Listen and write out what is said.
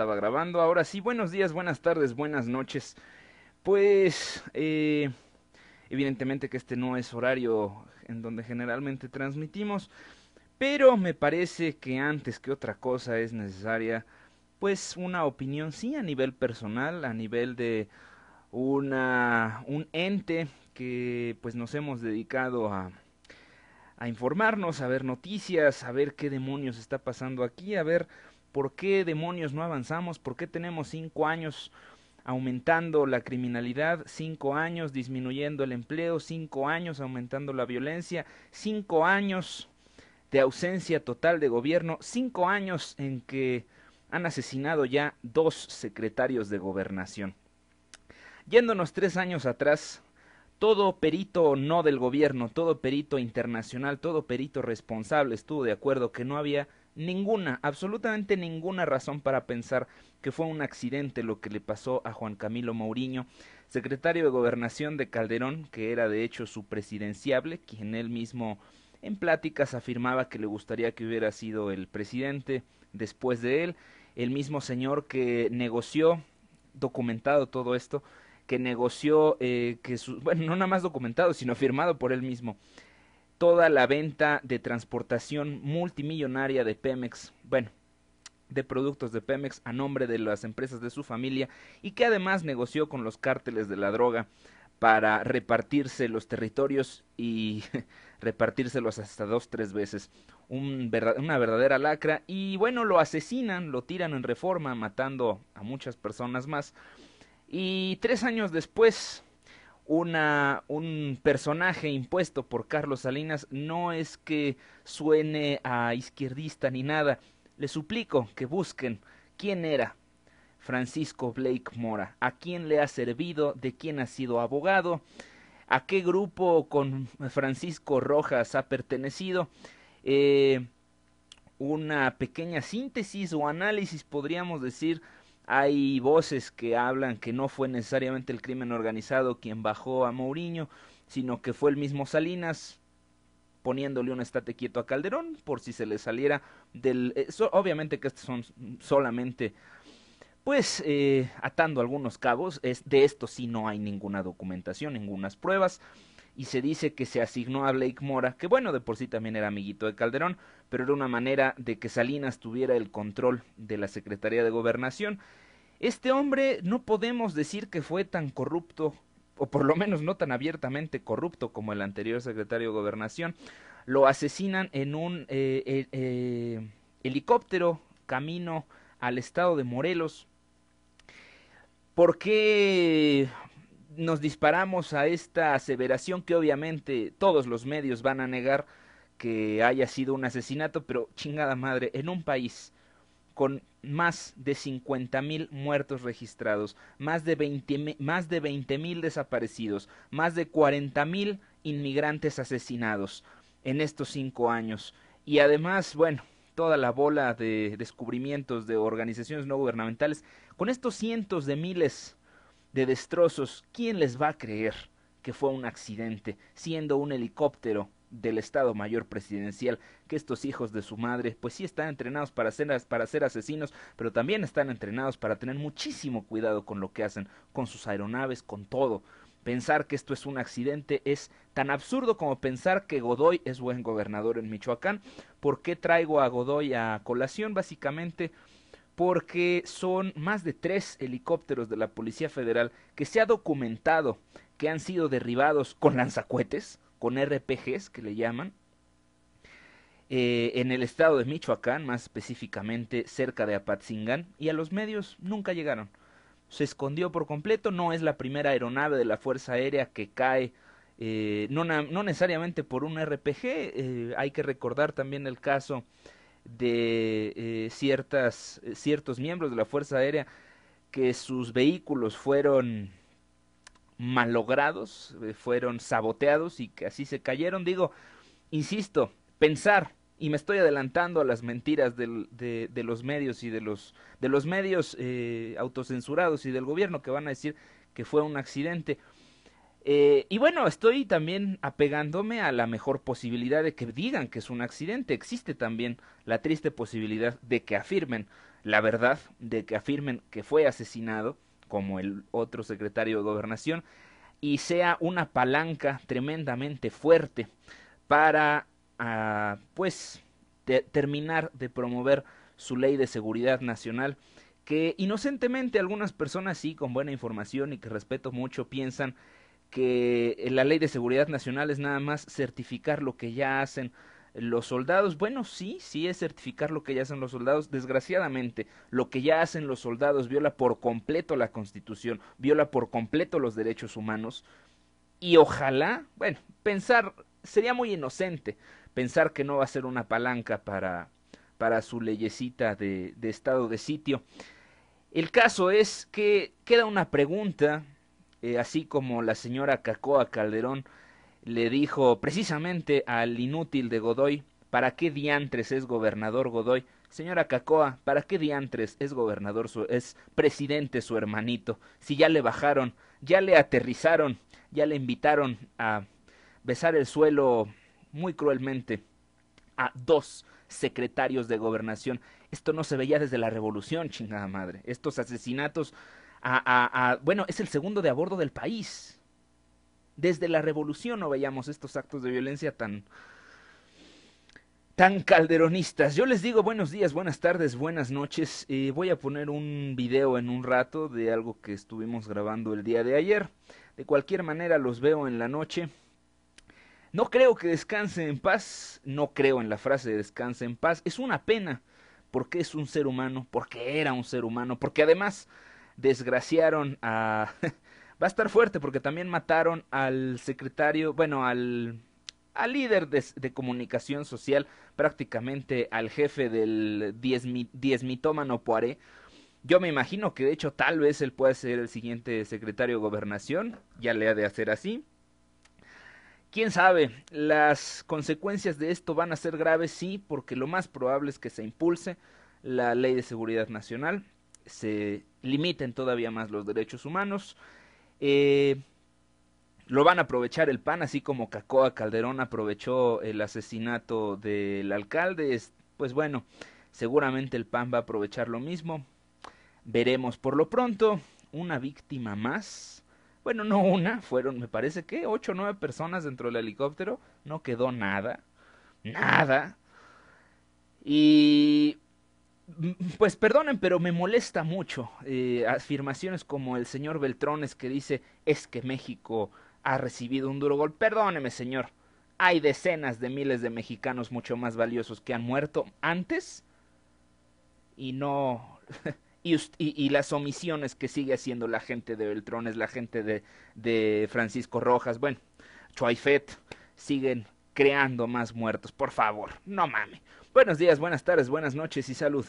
estaba grabando. Ahora sí, buenos días, buenas tardes, buenas noches. Pues, eh, evidentemente que este no es horario en donde generalmente transmitimos, pero me parece que antes que otra cosa es necesaria, pues, una opinión, sí, a nivel personal, a nivel de una, un ente que, pues, nos hemos dedicado a, a informarnos, a ver noticias, a ver qué demonios está pasando aquí, a ver ¿Por qué demonios no avanzamos? ¿Por qué tenemos cinco años aumentando la criminalidad, cinco años disminuyendo el empleo, cinco años aumentando la violencia, cinco años de ausencia total de gobierno, cinco años en que han asesinado ya dos secretarios de gobernación. Yéndonos tres años atrás, todo perito no del gobierno, todo perito internacional, todo perito responsable estuvo de acuerdo que no había ninguna, absolutamente ninguna razón para pensar que fue un accidente lo que le pasó a Juan Camilo Mourinho, secretario de Gobernación de Calderón, que era de hecho su presidenciable, quien él mismo en pláticas afirmaba que le gustaría que hubiera sido el presidente después de él, el mismo señor que negoció, documentado todo esto, que negoció eh, que su, bueno, no nada más documentado, sino firmado por él mismo, toda la venta de transportación multimillonaria de Pemex, bueno, de productos de Pemex a nombre de las empresas de su familia y que además negoció con los cárteles de la droga para repartirse los territorios y repartírselos hasta dos, tres veces. una verdadera lacra y bueno, lo asesinan, lo tiran en reforma matando a muchas personas más. Y tres años después, una, un personaje impuesto por Carlos Salinas no es que suene a izquierdista ni nada. Les suplico que busquen quién era Francisco Blake Mora, a quién le ha servido, de quién ha sido abogado, a qué grupo con Francisco Rojas ha pertenecido. Eh, una pequeña síntesis o análisis, podríamos decir, hay voces que hablan que no fue necesariamente el crimen organizado quien bajó a Mourinho, sino que fue el mismo Salinas poniéndole un estate quieto a Calderón por si se le saliera del... Eh, obviamente que estos son solamente pues eh, atando algunos cabos, es, de esto sí no hay ninguna documentación, ninguna pruebas, y se dice que se asignó a Blake Mora, que bueno, de por sí también era amiguito de Calderón, pero era una manera de que Salinas tuviera el control de la Secretaría de Gobernación. Este hombre no podemos decir que fue tan corrupto, o por lo menos no tan abiertamente corrupto como el anterior secretario de Gobernación. Lo asesinan en un eh, eh, eh, helicóptero camino al estado de Morelos. ¿Por qué nos disparamos a esta aseveración que obviamente todos los medios van a negar que haya sido un asesinato, pero chingada madre, en un país con más de 50 mil muertos registrados, más de 20 más de mil desaparecidos, más de 40 mil inmigrantes asesinados en estos cinco años. Y además, bueno, toda la bola de descubrimientos de organizaciones no gubernamentales, con estos cientos de miles de destrozos, ¿quién les va a creer que fue un accidente, siendo un helicóptero del Estado Mayor Presidencial, que estos hijos de su madre, pues sí están entrenados para ser, asesinos, pero también están entrenados para tener muchísimo cuidado con lo que hacen, con sus aeronaves, con todo. Pensar que esto es un accidente es tan absurdo como pensar que Godoy es buen gobernador en Michoacán. ¿Por qué traigo a Godoy a colación? Básicamente porque son más de tres helicópteros de la Policía Federal que se ha documentado que han sido derribados con lanzacuetes, con RPGs que le llaman, eh, en el estado de Michoacán, más específicamente cerca de Apatzingán, y a los medios nunca llegaron. Se escondió por completo, no es la primera aeronave de la Fuerza Aérea que cae, eh, no, necesariamente por un RPG, eh, hay que recordar también el caso de eh, ciertas, eh, ciertos miembros de la Fuerza Aérea que sus vehículos fueron malogrados, eh, fueron saboteados y que así se cayeron. Digo, insisto, pensar, y me estoy adelantando a las mentiras de, los medios y de los, de los medios autocensurados y del gobierno que van a decir que fue un accidente. Eh, y bueno, estoy también apegándome a la mejor posibilidad de que digan que es un accidente. Existe también la triste posibilidad de que afirmen la verdad, de que afirmen que fue asesinado, como el otro secretario de gobernación, y sea una palanca tremendamente fuerte para, ah, pues, terminar de promover su ley de seguridad nacional que inocentemente algunas personas sí, con buena información y que respeto mucho, piensan que la ley de seguridad nacional es nada más certificar lo que ya hacen los soldados. Bueno, sí, sí es certificar lo que ya hacen los soldados. Desgraciadamente, lo que ya hacen los soldados viola por completo la Constitución, viola por completo los derechos humanos. Y ojalá, bueno, pensar, sería muy inocente pensar que no va a ser una palanca para, para su leyecita de, de estado de sitio. El caso es que queda una pregunta eh, así como la señora Cacoa Calderón le dijo precisamente al inútil de Godoy, ¿para qué diantres es gobernador Godoy? Señora Cacoa, ¿para qué diantres es gobernador su, es presidente su hermanito? Si ya le bajaron, ya le aterrizaron, ya le invitaron a besar el suelo muy cruelmente a dos secretarios de gobernación. Esto no se veía desde la revolución, chingada madre. Estos asesinatos a, bueno, es el segundo de a bordo del país. Desde la revolución no veíamos estos actos de violencia tan, tan calderonistas. Yo les digo buenos días, buenas tardes, buenas noches. Eh, voy a poner un video en un rato de algo que estuvimos grabando el día de ayer. De cualquier manera los veo en la noche. No creo que descanse en paz, no creo en la frase de descanse en paz. Es una pena porque es un ser humano, porque era un ser humano, porque además desgraciaron a... Va a estar fuerte porque también mataron al secretario, bueno, al, al líder de, comunicación social, prácticamente al jefe del diezmitómano Poiré. Yo me imagino que de hecho tal vez él pueda ser el siguiente secretario de gobernación, ya le ha de hacer así. Quién sabe, las consecuencias de esto van a ser graves, sí, porque lo más probable es que se impulse la ley de seguridad nacional, se limiten todavía más los derechos humanos. Eh, lo van a aprovechar el PAN, así como Cacoa Calderón aprovechó el asesinato del alcalde. Pues bueno, seguramente el PAN va a aprovechar lo mismo. Veremos por lo pronto una víctima más. Bueno, no una, fueron, me parece que, ocho o nueve personas dentro del helicóptero. No quedó nada. Nada. Y Mm, pues perdonen, pero me molesta mucho eh, afirmaciones como el señor Beltrones que dice es que México ha recibido un duro gol. Perdóneme, señor. Hay decenas de miles de mexicanos mucho más valiosos que han muerto antes y no... y, las omisiones que sigue haciendo la gente de Beltrones, la gente de, de Francisco Rojas, bueno, Chuaifet, siguen creando más muertos. Por favor, no mame. Buenos días, buenas tardes, buenas noches y salud.